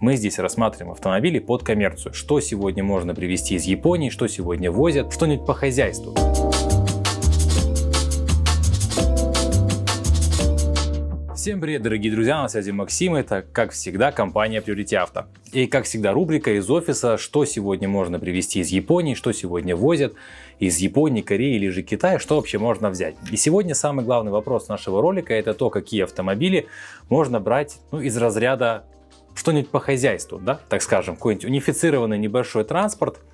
Мы здесь рассматриваем автомобили под коммерцию. Что сегодня можно привезти из Японии, что сегодня возят, что-нибудь по хозяйству. Всем привет, дорогие друзья, на связи Максим, это, как всегда, компания Priority Auto. И, как всегда, рубрика из офиса, что сегодня можно привезти из Японии, что сегодня возят из Японии, Кореи или же Китая, что вообще можно взять. И сегодня самый главный вопрос нашего ролика, это то, какие автомобили можно брать ну, из разряда что-нибудь по хозяйству, да, так скажем, какой-нибудь унифицированный небольшой транспорт –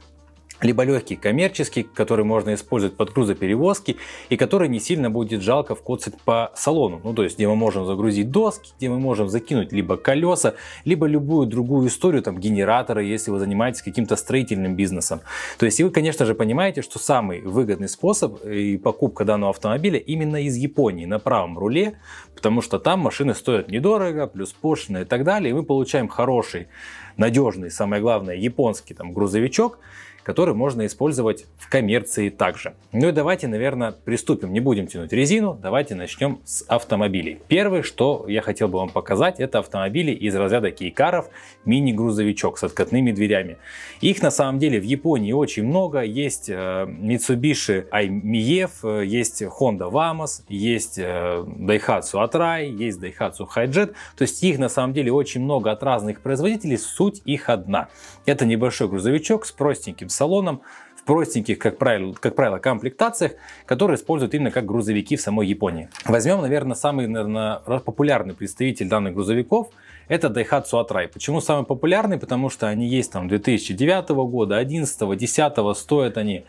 либо легкий коммерческий, который можно использовать под грузоперевозки и который не сильно будет жалко вкоцать по салону. Ну, то есть, где мы можем загрузить доски, где мы можем закинуть либо колеса, либо любую другую историю, там, генераторы, если вы занимаетесь каким-то строительным бизнесом. То есть, и вы, конечно же, понимаете, что самый выгодный способ э, и покупка данного автомобиля именно из Японии на правом руле, потому что там машины стоят недорого, плюс пошлины и так далее, и мы получаем хороший, надежный, самое главное, японский там грузовичок, который можно использовать в коммерции также. Ну и давайте, наверное, приступим. Не будем тянуть резину, давайте начнем с автомобилей. Первое, что я хотел бы вам показать, это автомобили из разряда кейкаров мини-грузовичок с откатными дверями. Их на самом деле в Японии очень много. Есть э, Mitsubishi IMIEF, э, есть Honda Vamos, есть э, Daihatsu Atrai, есть Daihatsu Hijet. То есть их на самом деле очень много от разных производителей. Суть их одна. Это небольшой грузовичок с простеньким салоном в простеньких, как правило, как правило, комплектациях, которые используют именно как грузовики в самой Японии. Возьмем, наверное, самый наверное, популярный представитель данных грузовиков – это Daihatsu Atrai. Почему самый популярный? Потому что они есть там 2009 года, 2011, 2010, стоят они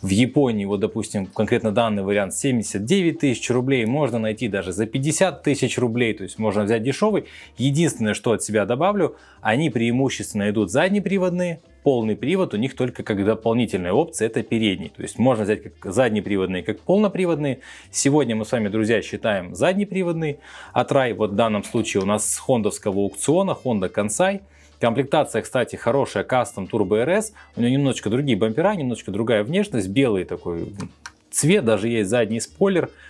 в Японии, вот, допустим, конкретно данный вариант 79 тысяч рублей, можно найти даже за 50 тысяч рублей, то есть можно взять дешевый. Единственное, что от себя добавлю, они преимущественно идут заднеприводные, полный привод у них только как дополнительная опция, это передний. То есть можно взять как заднеприводные, как полноприводные. Сегодня мы с вами, друзья, считаем заднеприводный. Атрай вот в данном случае у нас с хондовского аукциона, Honda Kansai. Комплектация, кстати, хорошая, Custom Turbo RS. У нее немножечко другие бампера, немножечко другая внешность, белый такой цвет, даже есть задний спойлер –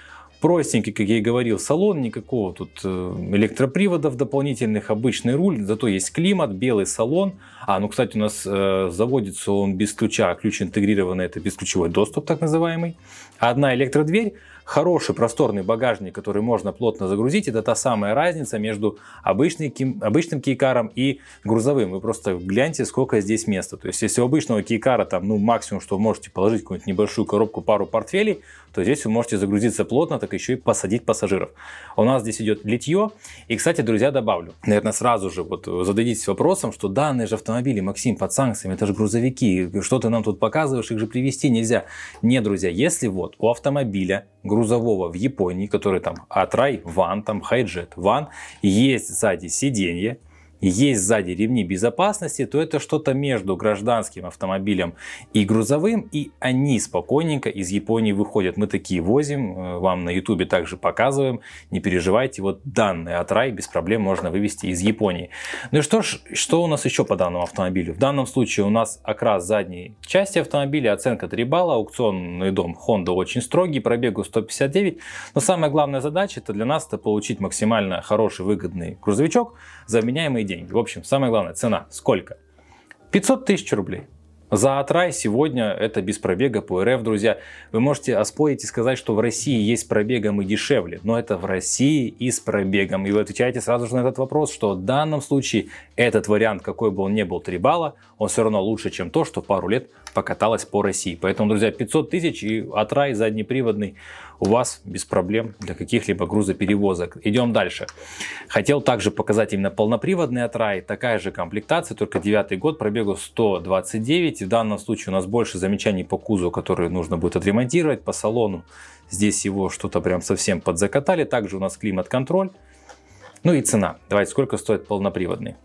Простенький, как я и говорил, салон, никакого тут э, электроприводов дополнительных, обычный руль, зато есть климат, белый салон. А, ну, кстати, у нас э, заводится он без ключа, а ключ интегрированный, это бесключевой доступ так называемый. Одна электродверь, хороший просторный багажник, который можно плотно загрузить, это та самая разница между обычным обычным кейкаром и грузовым. Вы просто гляньте, сколько здесь места. То есть, если у обычного кейкара там, ну, максимум, что вы можете положить какую-нибудь небольшую коробку, пару портфелей, то здесь вы можете загрузиться плотно, так еще и посадить пассажиров. У нас здесь идет литье. И, кстати, друзья, добавлю, наверное, сразу же вот зададитесь вопросом, что данные же автомобили, Максим, под санкциями, это же грузовики, что ты нам тут показываешь, их же привезти нельзя. Не, друзья, если вот у автомобиля грузового в Японии, который там Атрай Ван, там Хайджет Ван, есть сзади сиденье, есть сзади ремни безопасности, то это что-то между гражданским автомобилем и грузовым, и они спокойненько из Японии выходят. Мы такие возим, э, вам на ютубе также показываем, не переживайте, вот данные от Рай без проблем можно вывести из Японии. Ну и что ж, что у нас еще по данному автомобилю? В данном случае у нас окрас задней части автомобиля, оценка 3 балла, аукционный дом Honda очень строгий, пробегу 159, но самая главная задача это для нас это получить максимально хороший выгодный грузовичок, заменяемый деньги. В общем, самое главное, цена. Сколько? 500 тысяч рублей. За отрай сегодня это без пробега по РФ, друзья. Вы можете оспорить и сказать, что в России есть пробегом и дешевле, но это в России и с пробегом. И вы отвечаете сразу же на этот вопрос, что в данном случае этот вариант, какой бы он ни был, 3 балла, он все равно лучше, чем то, что пару лет покаталась по России. Поэтому, друзья, 500 тысяч и отрай заднеприводный у вас без проблем для каких-либо грузоперевозок. Идем дальше. Хотел также показать именно полноприводный отрай. Такая же комплектация, только девятый год, пробегу 129. В данном случае у нас больше замечаний по кузову, которые нужно будет отремонтировать. По салону здесь его что-то прям совсем подзакатали. Также у нас климат-контроль. Ну и цена. Давайте, сколько стоит полноприводный?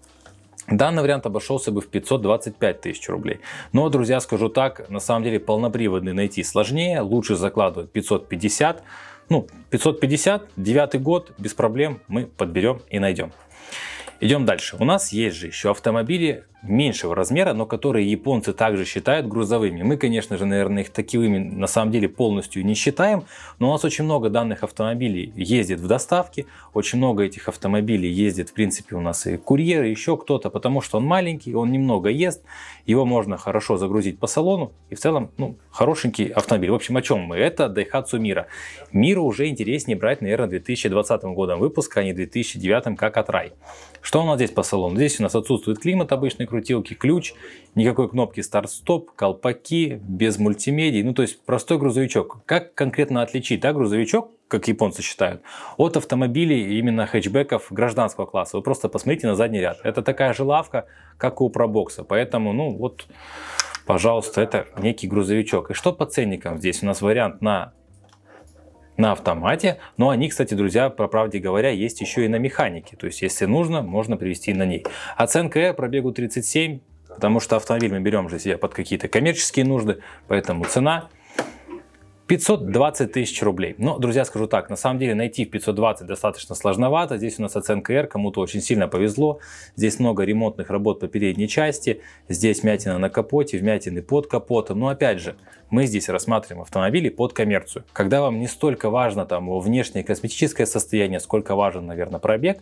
Данный вариант обошелся бы в 525 тысяч рублей. Но, друзья, скажу так, на самом деле полноприводный найти сложнее, лучше закладывать 550. Ну, 550, девятый год, без проблем мы подберем и найдем. Идем дальше. У нас есть же еще автомобили меньшего размера, но которые японцы также считают грузовыми. Мы, конечно же, наверное, их таковыми на самом деле полностью не считаем, но у нас очень много данных автомобилей ездит в доставке, очень много этих автомобилей ездит, в принципе, у нас и курьеры, еще кто-то, потому что он маленький, он немного ест, его можно хорошо загрузить по салону, и в целом, ну, хорошенький автомобиль. В общем, о чем мы? Это Daihatsu Мира. Мира уже интереснее брать, наверное, 2020 годом выпуска, а не 2009, как от Рай. Что у нас здесь по салону? Здесь у нас отсутствует климат обычной крутилки, ключ, никакой кнопки старт-стоп, колпаки, без мультимедии. Ну, то есть простой грузовичок. Как конкретно отличить да, грузовичок, как японцы считают, от автомобилей именно хэтчбеков гражданского класса? Вы просто посмотрите на задний ряд. Это такая же лавка, как у пробокса. Поэтому, ну, вот, пожалуйста, это некий грузовичок. И что по ценникам? Здесь у нас вариант на на автомате. Но они, кстати, друзья, по правде говоря, есть еще и на механике. То есть, если нужно, можно привести на ней. Оценка э пробегу 37, потому что автомобиль мы берем же себе под какие-то коммерческие нужды, поэтому цена 520 тысяч рублей. Но, друзья, скажу так, на самом деле найти в 520 достаточно сложновато. Здесь у нас оценка R, кому-то очень сильно повезло. Здесь много ремонтных работ по передней части. Здесь вмятина на капоте, вмятины под капотом. Но опять же, мы здесь рассматриваем автомобили под коммерцию. Когда вам не столько важно там его внешнее косметическое состояние, сколько важен, наверное, пробег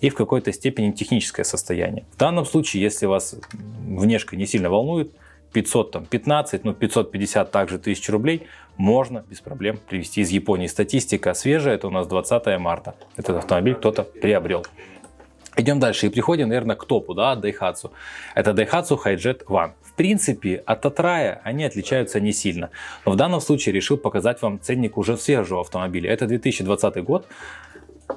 и в какой-то степени техническое состояние. В данном случае, если вас внешка не сильно волнует, 500 там 15, ну 550 также тысяч рублей – можно без проблем привезти из Японии. Статистика свежая, это у нас 20 марта. Этот автомобиль кто-то приобрел. Идем дальше и приходим, наверное, к топу, да, Daihatsu. Это Daihatsu Hijet One. В принципе, от Татрая они отличаются не сильно. Но в данном случае решил показать вам ценник уже свежего автомобиля. Это 2020 год.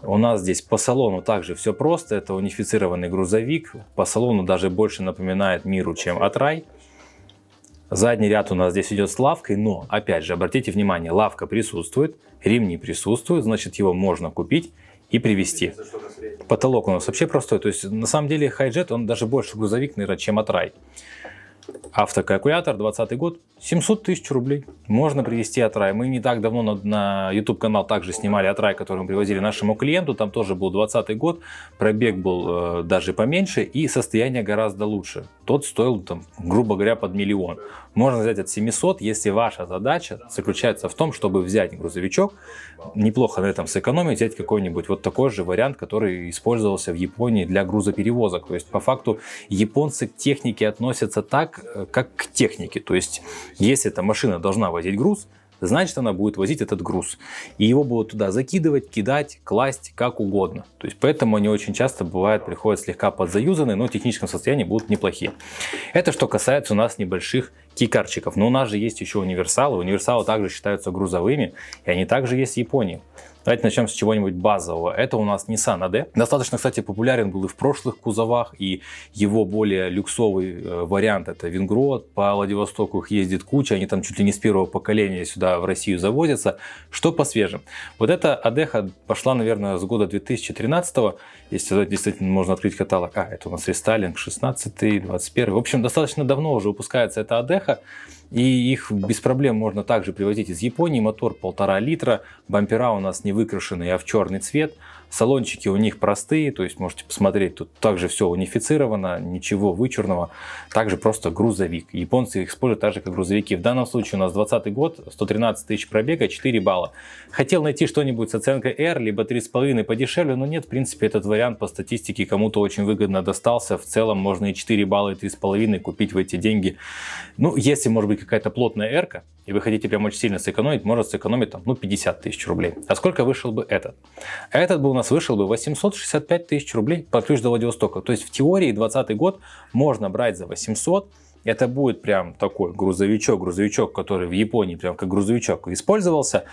У нас здесь по салону также все просто. Это унифицированный грузовик. По салону даже больше напоминает миру, чем Атрай. Задний ряд у нас здесь идет с лавкой, но, опять же, обратите внимание, лавка присутствует, ремни присутствуют, значит, его можно купить и привезти. Потолок у нас вообще простой, то есть, на самом деле, хайджет, он даже больше грузовик, наверное, чем отрай. Автокалькулятор, 20 год, 700 тысяч рублей. Можно привезти атрай Мы не так давно на, на YouTube-канал также снимали атрай который мы привозили нашему клиенту. Там тоже был 20 год, пробег был э, даже поменьше и состояние гораздо лучше. Тот стоил, там, грубо говоря, под миллион. Можно взять от 700, если ваша задача заключается в том, чтобы взять грузовичок, неплохо на этом сэкономить, взять какой-нибудь вот такой же вариант, который использовался в Японии для грузоперевозок. То есть, по факту, японцы к технике относятся так, э, как к технике. То есть, если эта машина должна возить груз, значит она будет возить этот груз. И его будут туда закидывать, кидать, класть, как угодно. То есть поэтому они очень часто бывают, приходят слегка подзаюзанные, но в техническом состоянии будут неплохие. Это что касается у нас небольших кикарчиков. Но у нас же есть еще универсалы. Универсалы также считаются грузовыми, и они также есть в Японии. Давайте начнем с чего-нибудь базового. Это у нас Nissan AD. Достаточно, кстати, популярен был и в прошлых кузовах, и его более люксовый э, вариант это Вингрод. По Владивостоку их ездит куча, они там чуть ли не с первого поколения сюда в Россию завозятся. Что по свежим? Вот эта Адеха пошла, наверное, с года 2013 -го. если действительно можно открыть каталог. А, это у нас рестайлинг 16 21 В общем, достаточно давно уже выпускается эта Адеха. И их без проблем можно также привозить из Японии. Мотор полтора литра, бампера у нас не выкрашенные, а в черный цвет. Салончики у них простые, то есть можете посмотреть, тут также все унифицировано, ничего вычурного. Также просто грузовик. Японцы их используют так же, как грузовики. В данном случае у нас 20 год, 113 тысяч пробега, 4 балла. Хотел найти что-нибудь с оценкой R, либо 3,5 подешевле, но нет, в принципе, этот вариант по статистике кому-то очень выгодно достался. В целом можно и 4 балла, и 3,5 купить в эти деньги. Ну, если, может быть, какая-то плотная R, и вы хотите прям очень сильно сэкономить, может сэкономить там, ну, 50 тысяч рублей. А сколько вышел бы этот? А этот бы у нас вышел бы 865 тысяч рублей под ключ до Владивостока. То есть в теории 2020 год можно брать за 800, это будет прям такой грузовичок, грузовичок, который в Японии прям как грузовичок использовался,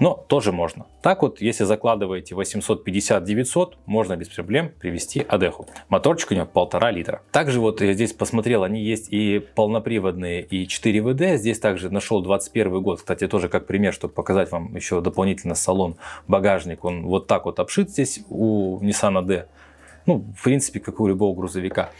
но тоже можно. Так вот, если закладываете 850-900, можно без проблем привести Адеху. Моторчик у него полтора литра. Также вот я здесь посмотрел, они есть и полноприводные, и 4 ВД. Здесь также нашел 21 год, кстати, тоже как пример, чтобы показать вам еще дополнительно салон, багажник. Он вот так вот обшит здесь у Nissan D. Ну, в принципе, как у любого грузовика.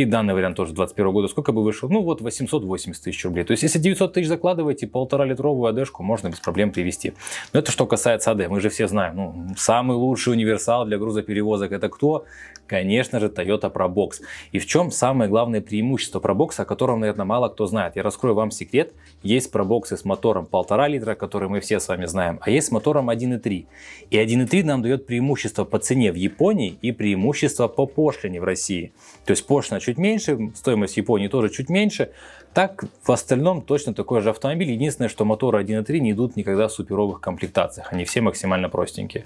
И данный вариант тоже 21 года сколько бы вышел? Ну вот 880 тысяч рублей. То есть если 900 тысяч закладываете, полтора литровую АДшку можно без проблем привести. Но это что касается АД. Мы же все знаем, ну, самый лучший универсал для грузоперевозок это кто? Конечно же, Toyota ProBox. И в чем самое главное преимущество ProBox, о котором, наверное, мало кто знает. Я раскрою вам секрет. Есть ProBox с мотором 1,5 литра, который мы все с вами знаем, а есть с мотором 1,3. И 1,3 нам дает преимущество по цене в Японии и преимущество по пошлине в России. То есть пошлина чуть меньше, стоимость Японии тоже чуть меньше. Так, в остальном точно такой же автомобиль. Единственное, что моторы 1.3 не идут никогда в суперовых комплектациях. Они все максимально простенькие.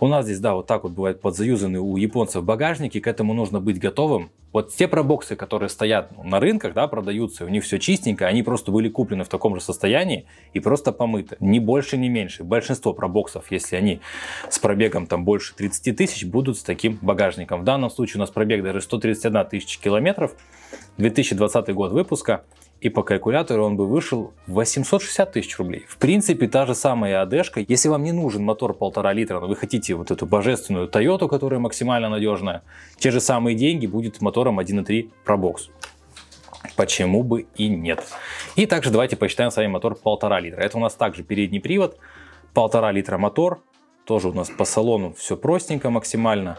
У нас здесь, да, вот так вот бывает подзаюзаны у японцев багажники, к этому нужно быть готовым. Вот те пробоксы, которые стоят на рынках, да, продаются, у них все чистенько, они просто были куплены в таком же состоянии и просто помыты. Ни больше, ни меньше. Большинство пробоксов, если они с пробегом там больше 30 тысяч, будут с таким багажником. В данном случае у нас пробег даже 131 тысяча километров, 2020 год выпуска и по калькулятору он бы вышел 860 тысяч рублей. В принципе, та же самая ad Если вам не нужен мотор полтора литра, но вы хотите вот эту божественную Toyota, которая максимально надежная, те же самые деньги будет мотором 1.3 ProBox. Почему бы и нет. И также давайте посчитаем с вами мотор полтора литра. Это у нас также передний привод, полтора литра мотор. Тоже у нас по салону все простенько максимально.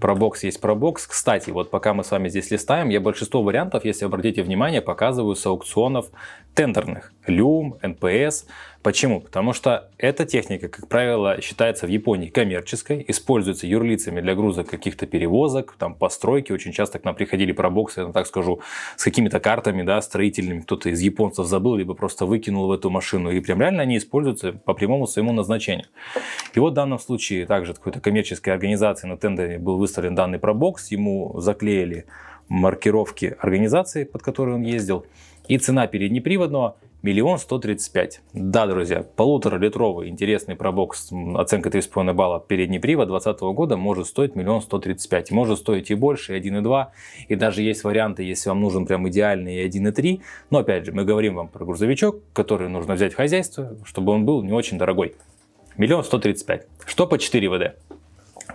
Про бокс есть про бокс. Кстати, вот пока мы с вами здесь листаем, я большинство вариантов, если обратите внимание, показываю с аукционов тендерных. Люм, НПС. Почему? Потому что эта техника, как правило, считается в Японии коммерческой, используется юрлицами для груза каких-то перевозок, там, постройки. Очень часто к нам приходили пробоксы, я так скажу, с какими-то картами, да, строительными. Кто-то из японцев забыл, либо просто выкинул в эту машину. И прям реально они используются по прямому своему назначению. И вот в данном случае также какой-то коммерческой организации на тендере был выставлен данный пробокс, ему заклеили маркировки организации, под которой он ездил, и цена переднеприводного – Миллион сто тридцать пять. Да, друзья, полуторалитровый интересный пробок с оценкой 3,5 балла передний привод 2020 года может стоить миллион сто тридцать пять. Может стоить и больше, и 1,2. И даже есть варианты, если вам нужен прям идеальный и 1,3. Но опять же, мы говорим вам про грузовичок, который нужно взять в хозяйство, чтобы он был не очень дорогой. Миллион сто тридцать пять. Что по 4 ВД?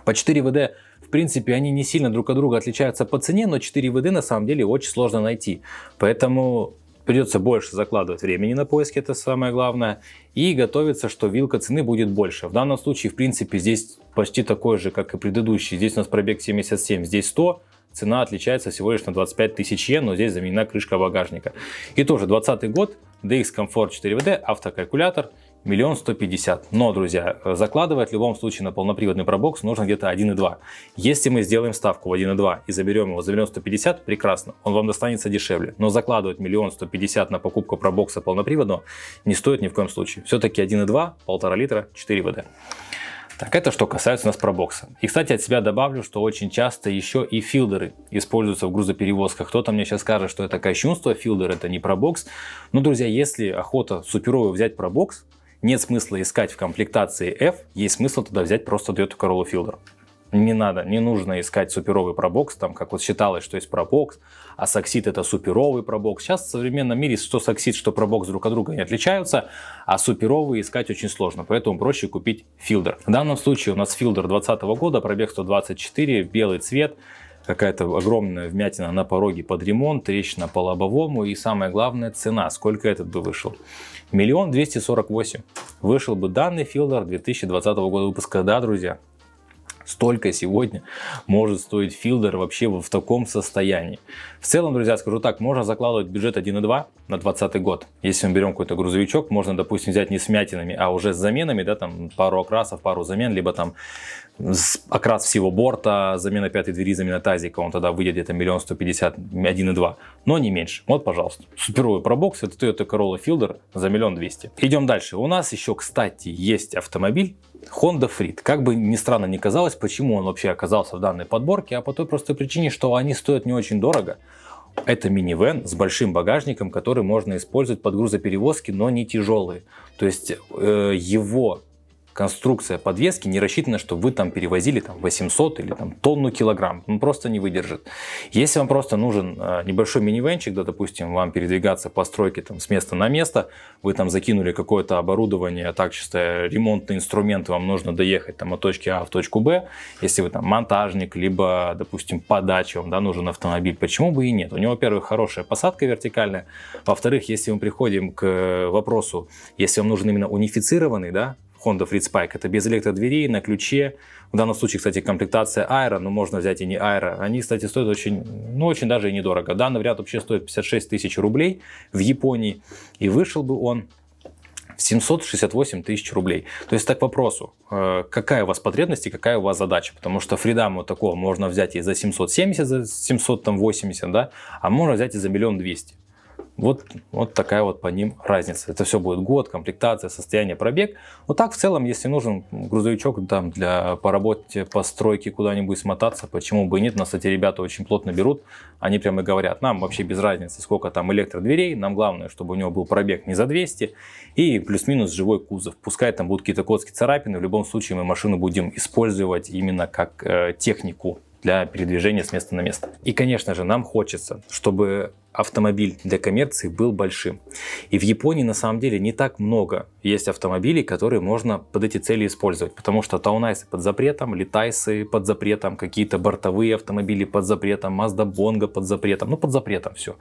По 4 ВД в принципе, они не сильно друг от друга отличаются по цене, но 4 ВД на самом деле очень сложно найти. Поэтому Придется больше закладывать времени на поиски, это самое главное, и готовиться, что вилка цены будет больше. В данном случае, в принципе, здесь почти такой же, как и предыдущий. Здесь у нас пробег 77, здесь 100, цена отличается всего лишь на 25 тысяч йен, но здесь заменена крышка багажника. И тоже 20 год, DX Comfort 4WD, автокалькулятор – миллион сто пятьдесят. Но, друзья, закладывать в любом случае на полноприводный пробокс нужно где-то 1,2. Если мы сделаем ставку в 1,2 и заберем его за миллион сто пятьдесят, прекрасно, он вам достанется дешевле. Но закладывать миллион сто пятьдесят на покупку пробокса полноприводного не стоит ни в коем случае. Все-таки 1,2, полтора литра, 4 ВД. Так, это что касается у нас пробокса. И, кстати, от себя добавлю, что очень часто еще и филдеры используются в грузоперевозках. Кто-то мне сейчас скажет, что это кощунство, филдер это не пробокс. Но, ну, друзья, если охота суперовую взять пробокс, нет смысла искать в комплектации F, есть смысл туда взять просто Toyota Corolla Fielder. Не надо, не нужно искать суперовый пробокс, там как вот считалось, что есть пробокс, а саксид это суперовый пробокс. Сейчас в современном мире что саксид, что пробокс друг от друга не отличаются, а суперовые искать очень сложно, поэтому проще купить филдер. В данном случае у нас филдер 2020 года, пробег 124, белый цвет, какая-то огромная вмятина на пороге под ремонт, трещина по лобовому и самое главное цена, сколько этот бы вышел. Миллион двести сорок восемь. Вышел бы данный филдер 2020 года выпуска, да, друзья? столько сегодня может стоить филдер вообще в таком состоянии. В целом, друзья, скажу так, можно закладывать бюджет 1.2 на 2020 год. Если мы берем какой-то грузовичок, можно, допустим, взять не с мятинами, а уже с заменами, да, там пару окрасов, пару замен, либо там окрас всего борта, замена пятой двери, замена тазика, он тогда выйдет где-то миллион сто пятьдесят, один но не меньше. Вот, пожалуйста. Суперовый пробокс, это Toyota Corolla Fielder за миллион двести. Идем дальше. У нас еще, кстати, есть автомобиль, Honda Freed. Как бы ни странно ни казалось, почему он вообще оказался в данной подборке, а по той простой причине, что они стоят не очень дорого. Это минивэн с большим багажником, который можно использовать под грузоперевозки, но не тяжелые. То есть э, его конструкция подвески не рассчитана, что вы там перевозили там 800 или там тонну килограмм. Он просто не выдержит. Если вам просто нужен а, небольшой минивенчик, да, допустим, вам передвигаться по стройке там с места на место, вы там закинули какое-то оборудование, так чисто ремонтные инструменты, вам нужно доехать там от точки А в точку Б. Если вы там монтажник, либо, допустим, подача, вам да, нужен автомобиль, почему бы и нет? У него, во-первых, хорошая посадка вертикальная. Во-вторых, если мы приходим к э, вопросу, если вам нужен именно унифицированный, да, Honda Freed Spike Это без электродверей, на ключе. В данном случае, кстати, комплектация Aero, но можно взять и не Aero. Они, кстати, стоят очень, ну, очень даже и недорого. Данный вариант вообще стоит 56 тысяч рублей в Японии. И вышел бы он в 768 тысяч рублей. То есть так к вопросу, э, какая у вас потребность и какая у вас задача? Потому что вот такого можно взять и за 770, за 780, да, а можно взять и за миллион двести. Вот, вот такая вот по ним разница. Это все будет год, комплектация, состояние, пробег. Вот так в целом, если нужен грузовичок там, для по работе, по стройке куда-нибудь смотаться, почему бы и нет. Нас эти ребята очень плотно берут. Они прямо и говорят, нам вообще без разницы, сколько там электродверей. Нам главное, чтобы у него был пробег не за 200 и плюс-минус живой кузов. Пускай там будут какие-то коцки царапины, в любом случае мы машину будем использовать именно как э, технику для передвижения с места на место. И, конечно же, нам хочется, чтобы автомобиль для коммерции был большим. И в Японии на самом деле не так много есть автомобилей, которые можно под эти цели использовать, потому что таунайсы под запретом, литайсы под запретом, какие-то бортовые автомобили под запретом, Mazda Bongo под запретом, ну под запретом все,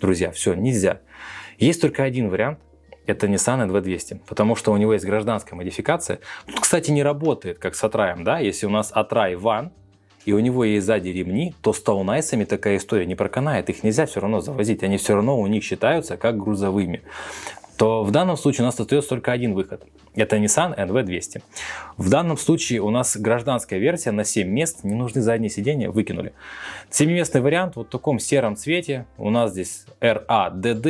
друзья, все, нельзя. Есть только один вариант, это Nissan N2200, потому что у него есть гражданская модификация. Тут, кстати, не работает, как с Атраем, да, если у нас Атрай Ван, и у него есть сзади ремни, то с таунайсами такая история не проканает. Их нельзя все равно завозить. Они все равно у них считаются как грузовыми то в данном случае у нас остается только один выход. Это Nissan NV200. В данном случае у нас гражданская версия на 7 мест, не нужны задние сиденья, выкинули. Семиместный вариант вот в таком сером цвете. У нас здесь RADD,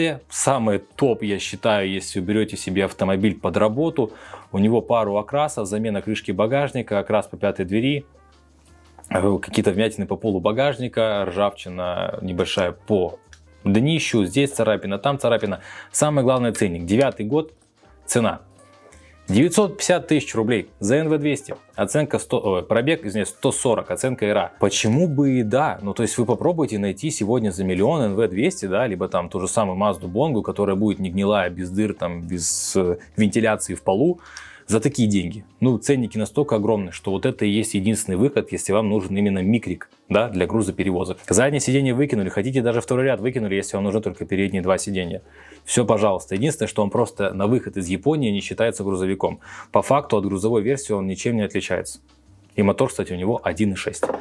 а самый топ, я считаю, если уберете себе автомобиль под работу. У него пару окрасов, замена крышки багажника, окрас по пятой двери, какие-то вмятины по полу багажника, ржавчина небольшая по днищу, здесь царапина, там царапина. Самое главное ценник, девятый год, цена. 950 тысяч рублей за НВ-200, оценка 100, э, пробег, извиняюсь, 140, оценка ИРА. Почему бы и да? Ну, то есть вы попробуйте найти сегодня за миллион НВ-200, да, либо там ту же самую Мазду Бонгу, которая будет не гнилая, без дыр, там, без э, вентиляции в полу, за такие деньги. Ну, ценники настолько огромны, что вот это и есть единственный выход, если вам нужен именно микрик, да, для грузоперевозок. Заднее сиденье выкинули, хотите даже второй ряд выкинули, если вам нужны только передние два сиденья. Все, пожалуйста. Единственное, что он просто на выход из Японии не считается грузовиком. По факту от грузовой версии он ничем не отличается. И мотор, кстати, у него 1.6.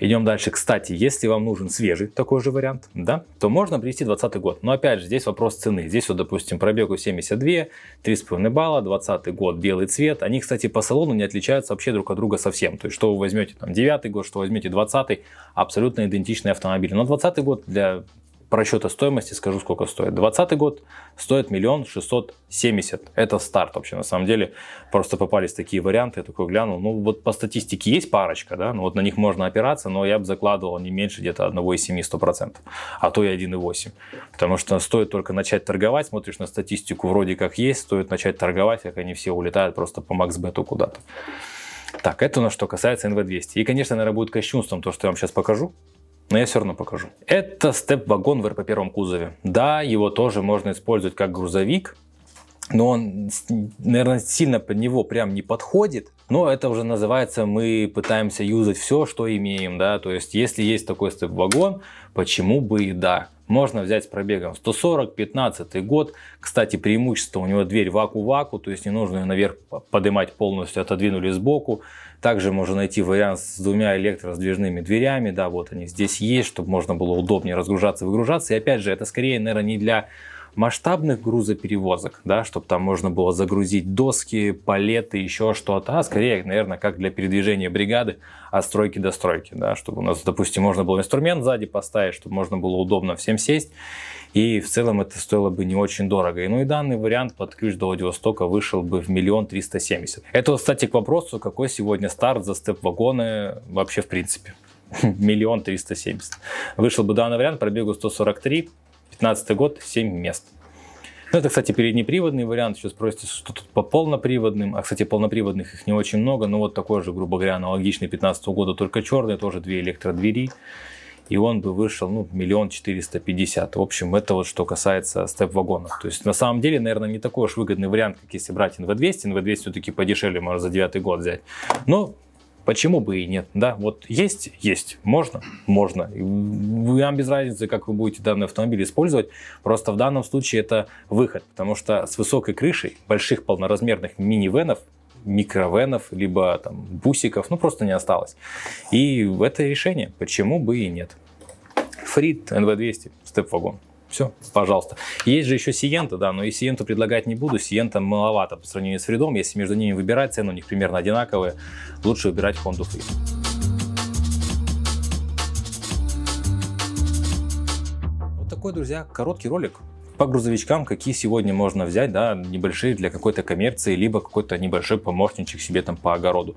Идем дальше. Кстати, если вам нужен свежий такой же вариант, да, то можно привести 2020 год. Но опять же, здесь вопрос цены. Здесь вот, допустим, пробегу 72, 3,5 балла, 20 год, белый цвет. Они, кстати, по салону не отличаются вообще друг от друга совсем. То есть, что вы возьмете там 9 год, что возьмете 20 абсолютно идентичные автомобили. Но 20 год для просчета стоимости скажу, сколько стоит. 2020 год стоит миллион шестьсот семьдесят. Это старт вообще, на самом деле. Просто попались такие варианты, я такой глянул. Ну, вот по статистике есть парочка, да, ну вот на них можно опираться, но я бы закладывал не меньше где-то 1,7-100%, а то и 1,8. Потому что стоит только начать торговать, смотришь на статистику, вроде как есть, стоит начать торговать, как они все улетают просто по максбету куда-то. Так, это у нас что касается NV200. И, конечно, наверное, будет кощунством то, что я вам сейчас покажу но я все равно покажу. Это степ-вагон в РП-1 кузове. Да, его тоже можно использовать как грузовик, но он, наверное, сильно под него прям не подходит. Но это уже называется, мы пытаемся юзать все, что имеем, да, то есть если есть такой степ-вагон, почему бы и да. Можно взять с пробегом 140, 15 год. Кстати, преимущество у него дверь ваку-ваку, то есть не нужно ее наверх поднимать полностью, отодвинули сбоку. Также можно найти вариант с двумя электрораздвижными дверями, да, вот они здесь есть, чтобы можно было удобнее разгружаться, выгружаться. И опять же, это скорее, наверное, не для масштабных грузоперевозок, да, чтобы там можно было загрузить доски, палеты, еще что-то, а скорее, наверное, как для передвижения бригады от стройки до стройки, да, чтобы у нас, допустим, можно было инструмент сзади поставить, чтобы можно было удобно всем сесть, и в целом это стоило бы не очень дорого. И, ну и данный вариант под ключ до Владивостока вышел бы в миллион триста семьдесят. Это, кстати, к вопросу, какой сегодня старт за степ-вагоны вообще в принципе миллион триста семьдесят. Вышел бы данный вариант, пробегу 143, 2015 год, 7 мест. Ну, это, кстати, переднеприводный вариант. Сейчас спросите, что тут по полноприводным. А, кстати, полноприводных их не очень много. Но вот такой же, грубо говоря, аналогичный 15 года, только черный, тоже две электродвери. И он бы вышел, ну, миллион четыреста пятьдесят. В общем, это вот что касается степ-вагонов. То есть, на самом деле, наверное, не такой уж выгодный вариант, как если брать НВ-200. НВ-200 все-таки подешевле, можно за девятый год взять. Но Почему бы и нет? Да, вот есть, есть, можно, можно. Вам без разницы, как вы будете данный автомобиль использовать. Просто в данном случае это выход, потому что с высокой крышей больших полноразмерных минивенов микровенов, либо там бусиков, ну просто не осталось. И это решение, почему бы и нет. Фрид NV200, степ-вагон. Все, пожалуйста. Есть же еще Сиента, да, но и Сиенту предлагать не буду. Сиента маловато по сравнению с Фридом. Если между ними выбирать, цены у них примерно одинаковые. Лучше выбирать Honda Freed. Вот такой, друзья, короткий ролик по грузовичкам, какие сегодня можно взять, да, небольшие для какой-то коммерции, либо какой-то небольшой помощничек себе там по огороду.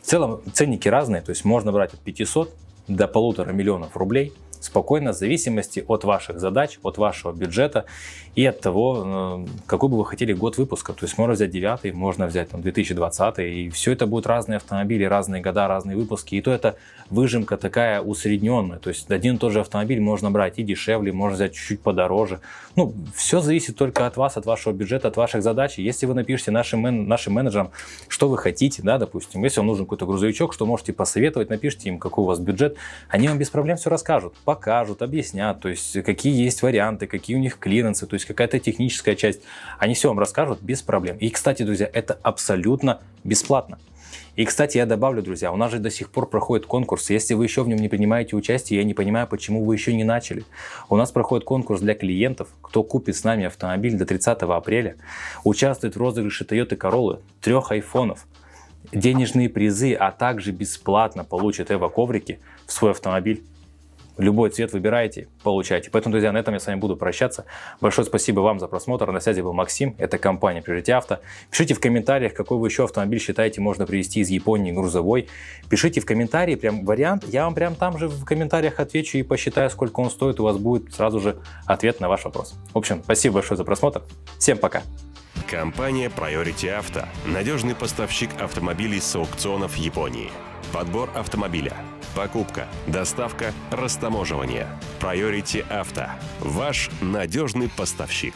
В целом ценники разные, то есть можно брать от 500 до полутора миллионов рублей – спокойно в зависимости от ваших задач, от вашего бюджета и от того, э, какой бы вы хотели год выпуска. То есть можно взять 9, можно взять там, 2020, и все это будут разные автомобили, разные года, разные выпуски. И то это выжимка такая усредненная. То есть один и тот же автомобиль можно брать и дешевле, можно взять чуть-чуть подороже. Ну, все зависит только от вас, от вашего бюджета, от ваших задач. Если вы напишете нашим, мен нашим менеджерам, что вы хотите, да, допустим, если вам нужен какой-то грузовичок, что можете посоветовать, напишите им, какой у вас бюджет. Они вам без проблем все расскажут, покажут, объяснят, то есть какие есть варианты, какие у них клиренсы. То есть есть какая-то техническая часть. Они все вам расскажут без проблем. И, кстати, друзья, это абсолютно бесплатно. И, кстати, я добавлю, друзья, у нас же до сих пор проходит конкурс. Если вы еще в нем не принимаете участие, я не понимаю, почему вы еще не начали. У нас проходит конкурс для клиентов, кто купит с нами автомобиль до 30 апреля, участвует в розыгрыше Toyota Corolla, трех айфонов, денежные призы, а также бесплатно получит эво-коврики в свой автомобиль. Любой цвет выбирайте, получайте. Поэтому, друзья, на этом я с вами буду прощаться. Большое спасибо вам за просмотр. На связи был Максим, это компания Priority Auto. Пишите в комментариях, какой вы еще автомобиль считаете можно привезти из Японии грузовой. Пишите в комментарии прям вариант. Я вам прям там же в комментариях отвечу и посчитаю, сколько он стоит. У вас будет сразу же ответ на ваш вопрос. В общем, спасибо большое за просмотр. Всем пока. Компания Priority Auto – надежный поставщик автомобилей с аукционов Японии. Подбор автомобиля – Покупка, доставка, растаможивание. Priority Auto. Ваш надежный поставщик.